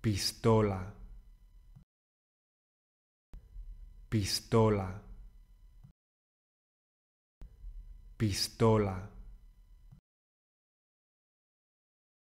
pistola, pistola, pistola.